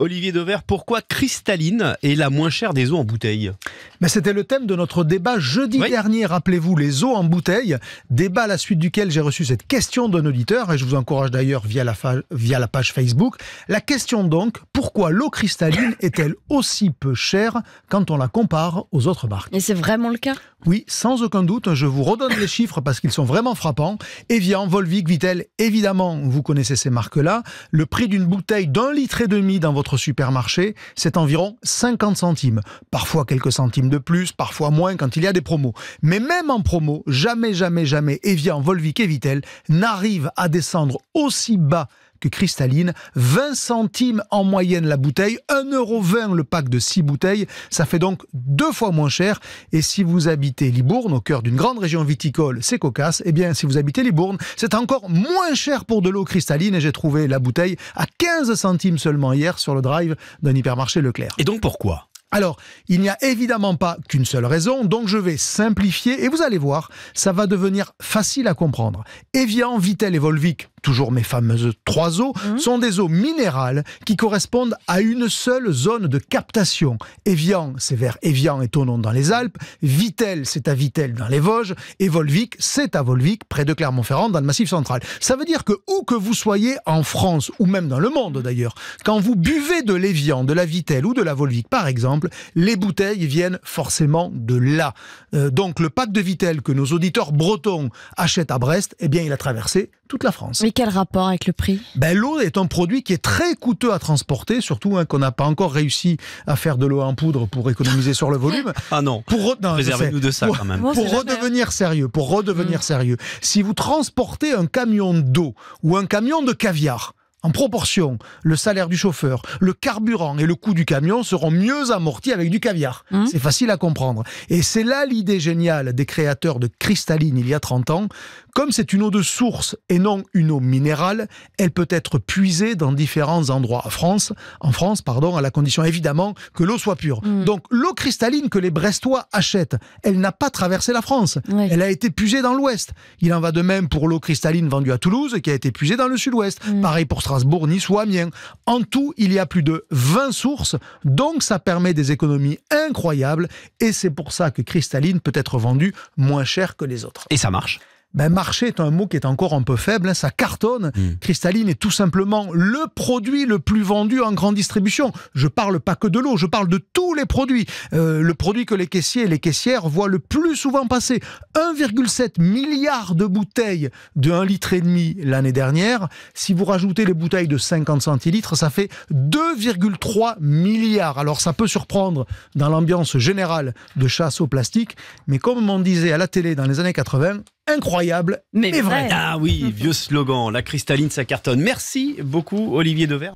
Olivier Dever, pourquoi cristalline est la moins chère des eaux en bouteille Mais C'était le thème de notre débat jeudi dernier, rappelez-vous, les eaux en bouteille. Débat à la suite duquel j'ai reçu cette question d'un auditeur, et je vous encourage d'ailleurs via, via, la page Facebook. La question donc, pourquoi l'eau cristalline est-elle aussi peu chère quand on la compare aux autres marques Et c'est vraiment le cas oui, sans aucun doute. Je vous redonne les chiffres parce qu'ils sont vraiment frappants. Evian, Volvic, Vitel, évidemment, vous connaissez ces marques-là. Le prix d'une bouteille d'un litre et demi dans votre supermarché, c'est environ 50 centimes. Parfois quelques centimes de plus, parfois moins quand il y a des promos. Mais même en promo, jamais, jamais, jamais, Evian, Volvic et Vitel n'arrivent à descendre aussi bas que cristalline. 20 centimes en moyenne la bouteille, 1,20€ le pack de 6 bouteilles. Ça fait donc deux fois moins cher. Et si vous habitez Libourne, au cœur d'une grande région viticole, c'est cocasse. Eh bien, si vous habitez Libourne, c'est encore moins cher pour de l'eau cristalline. Et j'ai trouvé la bouteille à 15 centimes seulement hier sur le drive d'un hypermarché Leclerc. Et donc pourquoi alors, il n'y a évidemment pas qu'une seule raison, donc je vais simplifier et vous allez voir, ça va devenir facile à comprendre. Evian, Vitel et Volvic, toujours mes fameuses trois eaux, mmh. sont des eaux minérales qui correspondent à une seule zone de captation. Evian, c'est vers Evian et Tonon dans les Alpes, Vitel, c'est à Vitel dans les Vosges, et Volvic, c'est à Volvic, près de Clermont-Ferrand, dans le Massif central. Ça veut dire que où que vous soyez en France, ou même dans le monde d'ailleurs, quand vous buvez de l'Evian, de la Vitel ou de la Volvic, par exemple, les bouteilles viennent forcément de là. Euh, donc le pack de Vitel que nos auditeurs bretons achètent à Brest, eh bien il a traversé toute la France quel rapport avec le prix ben, L'eau est un produit qui est très coûteux à transporter, surtout hein, qu'on n'a pas encore réussi à faire de l'eau en poudre pour économiser sur le volume. Ah non, pour nous de ça quand même. Pour, redevenir sérieux, pour redevenir mm. sérieux, si vous transportez un camion d'eau ou un camion de caviar, en proportion, le salaire du chauffeur, le carburant et le coût du camion seront mieux amortis avec du caviar. Mmh. C'est facile à comprendre. Et c'est là l'idée géniale des créateurs de Cristalline il y a 30 ans. Comme c'est une eau de source et non une eau minérale, elle peut être puisée dans différents endroits en France, en France pardon, à la condition évidemment que l'eau soit pure. Mmh. Donc l'eau cristalline que les Brestois achètent, elle n'a pas traversé la France. Elle a été puisée dans l'Ouest. Il en va de même pour l'eau cristalline vendue à Toulouse qui a été puisée dans le Sud-Ouest. Mmh. Pareil pour Strasbourg Strasbourg, Nice ou Amiens. En tout, il y a plus de 20 sources, donc ça permet des économies incroyables et c'est pour ça que Cristalline peut être vendue moins cher que les autres. Et ça marche ben, marché est un mot qui est encore un peu faible, hein, ça cartonne. Cristaline hmm. Cristalline est tout simplement le produit le plus vendu en grande distribution. Je parle pas que de l'eau, je parle de les produits. Euh, le produit que les caissiers et les caissières voient le plus souvent passer. 1,7 milliard de bouteilles de 1,5 litre et demi l'année dernière. Si vous rajoutez les bouteilles de 50 centilitres, ça fait 2,3 milliards. Alors ça peut surprendre dans l'ambiance générale de chasse au plastique, mais comme on disait à la télé dans les années 80, incroyable, mais, vrai. vrai. Ah oui, vieux slogan, la cristalline ça cartonne. Merci beaucoup Olivier Devers.